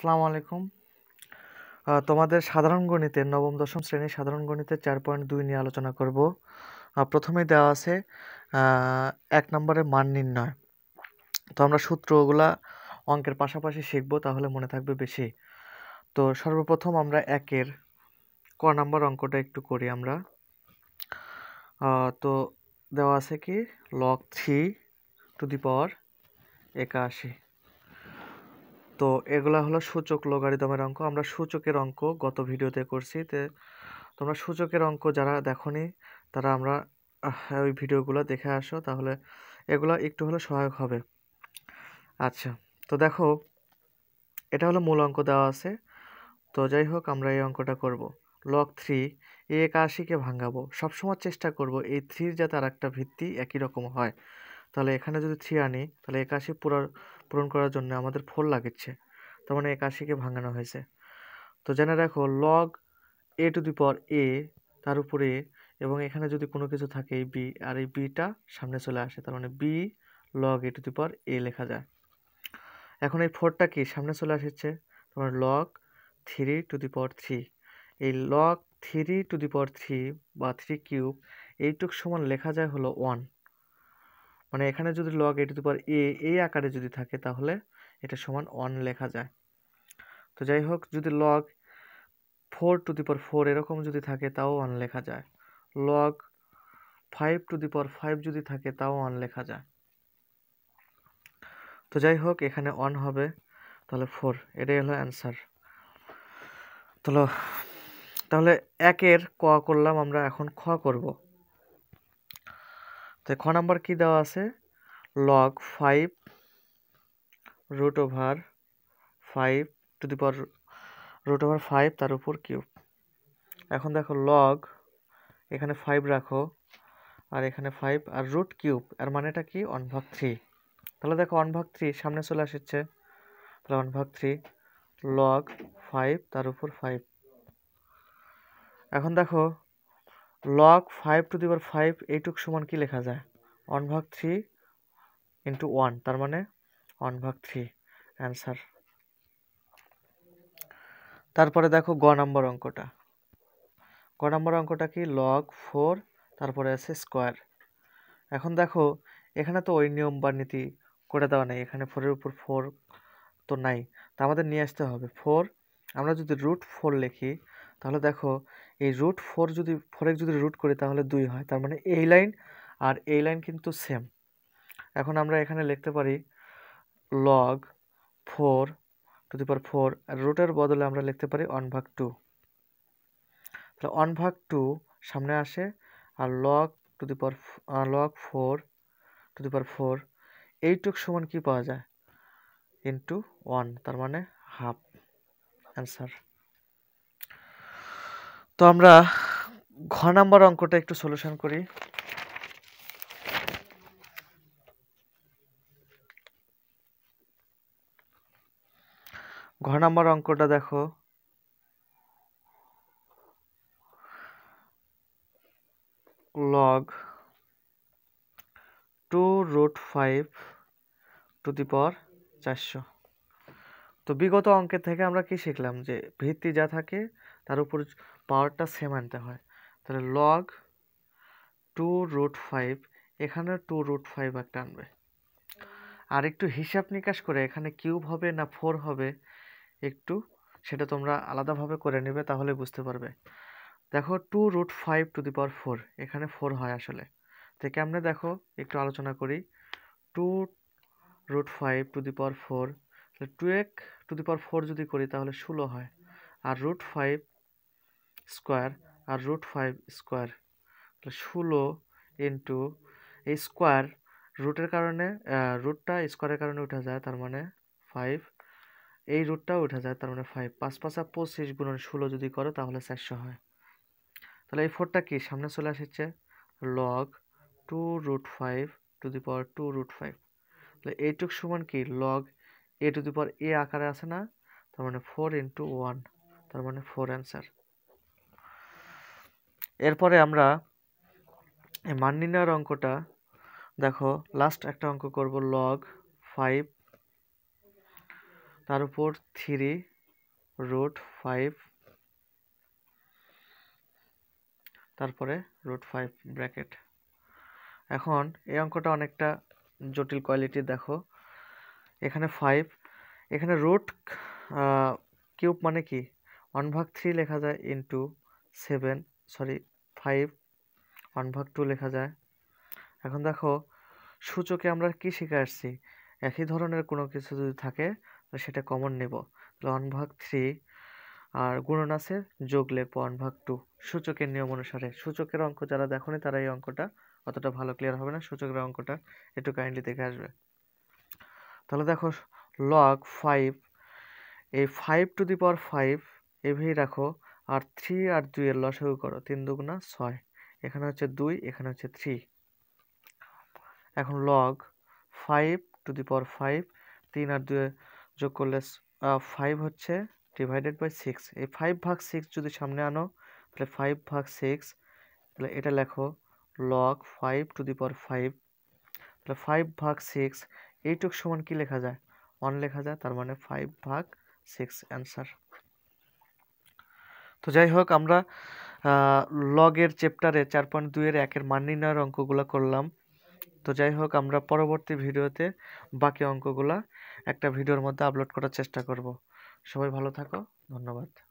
সালাম আলাইকুম তোমাদের সাধারণ গণিতের নবম দশম শ্রেণীর সাধারণ গণিতে চার পয়েন্ট দুই নিয়ে আলোচনা করব প্রথমেই দেওয়া আছে এক নম্বরের মান নির্ণয় তো আমরা সূত্রগুলা অঙ্কের পাশাপাশি শিখব তাহলে মনে থাকবে বেশি তো সর্বপ্রথম আমরা একের ক নাম্বার অঙ্কটা একটু করি আমরা তো দেওয়া আছে কি log three to the power একাশি তো এগুলা হলো সূচক লোগারিদমের অঙ্ক আমরা সূচকের অঙ্ক গত ভিডিওতে করছি তে তোমরা সূচকের অঙ্ক যারা দেখনি তারা আমরা ওই ভিডিওগুলো দেখে আসো তাহলে এগুলো একটু হলে সহায়ক হবে আচ্ছা তো দেখো এটা হলো মূল অঙ্ক দেওয়া আছে তো যাই হোক আমরা এই অঙ্কটা করব লক থ্রি এক আশিকে ভাঙাবো সবসময় চেষ্টা করব এই থ্রির যাতে আর একটা ভিত্তি একই রকম হয় তাহলে এখানে যদি থ্রি আনি তাহলে একাশি পুরার পূরণ করার জন্য আমাদের ফোর লাগেছে তার মানে একাশিকে ভাঙানো হয়েছে তো জেনে রাখো log A to the power এ তার উপরে এবং এখানে যদি কোনো কিছু থাকে এই বি আর এই বিটা সামনে চলে আসে তার মানে B log A to the power এ লেখা যায় এখন এই ফোরটা কি সামনে চলে আসছে তোমার লগ থ্রি টু দি পর থ্রি এই লগ থ্রি টু দি পর থ্রি বা থ্রি কিউব এইটুক সমান লেখা যায় হলো ওয়ান মানে এখানে যদি লগ এ টু দি পাওয়ার এ এই আকারে যদি থাকে তাহলে এটা সমান ওয়ান লেখা যায় তো যাই হোক যদি log four to the power four এরকম যদি থাকে তাও ওয়ান লেখা যায় log five to the power five যদি থাকে তাও ওয়ান লেখা যায় তো যাই হোক এখানে ওয়ান হবে তাহলে ফোর এটাই হলো অ্যান্সার তাহলে তাহলে একের ক করলাম আমরা এখন খ করব তো খ নাম্বার কী দেওয়া আছে log five root over five to the power root over five তার উপর কিউব এখন দেখো লগ এখানে ফাইভ রাখো আর এখানে ফাইভ আর রুট কিউব আর মানেটা কি ওয়ান ভাগ থ্রি তাহলে দেখো ওয়ান ভাগ থ্রি সামনে চলে আসছে তাহলে ওয়ান ভাগ থ্রি লগ ফাইভ তার উপর ফাইভ এখন দেখো log five to the power five এইটুক সমান কি লেখা যায় ওয়ান ভাগ থ্রি ইন্টু ওয়ান তার মানে ওয়ান ভাগ থ্রি অ্যান্সার তারপরে দেখো গ নম্বর অঙ্কটা গ নম্বর অঙ্কটা কি লগ ফোর তারপরে আছে স্কোয়ার এখন দেখো এখানে তো ওই নিয়ম বা নীতি করে দেওয়া নেই এখানে ফোরের উপর ফোর তো নাই তা আমাদের নিয়ে আসতে হবে ফোর আমরা যদি রুট ফোর লিখি তাহলে দেখো এই রুট ফোর যদি ফোরের যদি রুট করি তাহলে দুই হয় তার মানে এই লাইন আর এই লাইন কিন্তু সেম এখন আমরা এখানে লিখতে পারি log four to the power four রুটের বদলে আমরা লিখতে পারি ওয়ান ভাগ টু তাহলে ওয়ান ভাগ টু সামনে আসে আর log to the power log four to the power four এইটুক সমান কি পাওয়া যায় ইন্টু ওয়ান তার মানে হাফ অ্যান্সার তো আমরা ঘ নাম্বার অঙ্কটা একটু সলিউশন করি ঘ নাম্বার অঙ্কটা দেখো log two root five to the power চারশো তো বিগত অঙ্কের থেকে আমরা কি শিখলাম যে ভিত্তি যা থাকে তার উপর পাওয়ারটা সেম আনতে হয় তাহলে লগ টু রুট ফাইভ এখানে টু রুট ফাইভ একটা আনবে আর একটু হিসাব নিকাশ করে এখানে কিউব হবে না ফোর হবে একটু সেটা তোমরা আলাদাভাবে করে নেবে তাহলে বুঝতে পারবে দেখো two root five to the power four এখানে ফোর হয় আসলে তো কেমনে দেখো একটু আলোচনা করি two root five to the power four তাহলে টু এক টু দি পাওয়ার ফোর যদি করি তাহলে ষোলো হয় আর রুট ফাইভ স্কোয়ার আর রুট ফাইভ স্কোয়ার ষোলো ইন্টু এই স্কোয়ার রুটের কারণে রুটটা স্কোয়ারের কারণে উঠে যায় তার মানে ফাইভ এই রুটটাও উঠে যায় তার মানে ফাইভ পাঁচ পাঁচা পঁচিশ গুণন ষোলো যদি করো তাহলে চারশো হয় তাহলে এই ফোরটা কি সামনে চলে আসছে log two root five to the power two root five তাহলে এইটুক সমান কি লগ এ টু দি পাওয়ার এ আকারে আছে না তার মানে ফোর ইন্টু ওয়ান তার মানে ফোর অ্যান্সার এরপরে আমরা মান নির্ণয়ের অঙ্কটা দেখো লাস্ট একটা অঙ্ক করব লগ ফাইভ তার উপর থ্রি রুট ফাইভ তারপরে রুট ফাইভ ব্র্যাকেট এখন এই অঙ্কটা অনেকটা জটিল কোয়ালিটি দেখো এখানে ফাইভ এখানে রুট কিউব মানে কি ওয়ান ভাগ থ্রি লেখা যায় into seven sorry five one ভাগ টু লেখা যায় এখন দেখো সূচকে আমরা কি শিখে আসছি একই ধরনের কোনো কিছু যদি থাকে সেটা কমন নেব তাহলে ওয়ান ভাগ থ্রি আর গুণন আছে যোগ লেপ ওয়ান ভাগ টু সূচকের নিয়ম অনুসারে সূচকের অঙ্ক যারা দেখনি তারা এই অঙ্কটা অতটা ভালো ক্লিয়ার হবে না সূচকের অঙ্কটা একটু কাইন্ডলি দেখে আসবে তাহলে দেখো লগ ফাইভ এই five to the power five এভাবেই রাখো আর থ্রি আর দুই দুইয়ের লসাগু করো তিন দুগুণা ছয় এখানে হচ্ছে দুই এখানে হচ্ছে থ্রি এখন log five to the power five তিন আর দুয়ে যোগ করলে ফাইভ হচ্ছে ডিভাইডেড বাই সিক্স এই ফাইভ ভাগ সিক্স যদি সামনে আনো তাহলে ফাইভ ভাগ সিক্স তাহলে এটা লেখো log five to the power five তাহলে ফাইভ ভাগ সিক্স এইটুক সমান কি লেখা যায় ওয়ান লেখা যায় তার মানে ফাইভ ভাগ সিক্স অ্যান্সার তো যাই হোক আমরা লগের চ্যাপ্টারে চার পয়েন্ট দুইয়ের একের মান নির্ণয়ের অঙ্কগুলো করলাম তো যাই হোক আমরা পরবর্তী ভিডিওতে বাকি অঙ্কগুলা একটা ভিডিওর মধ্যে আপলোড করার চেষ্টা করব সবাই ভালো থাকো ধন্যবাদ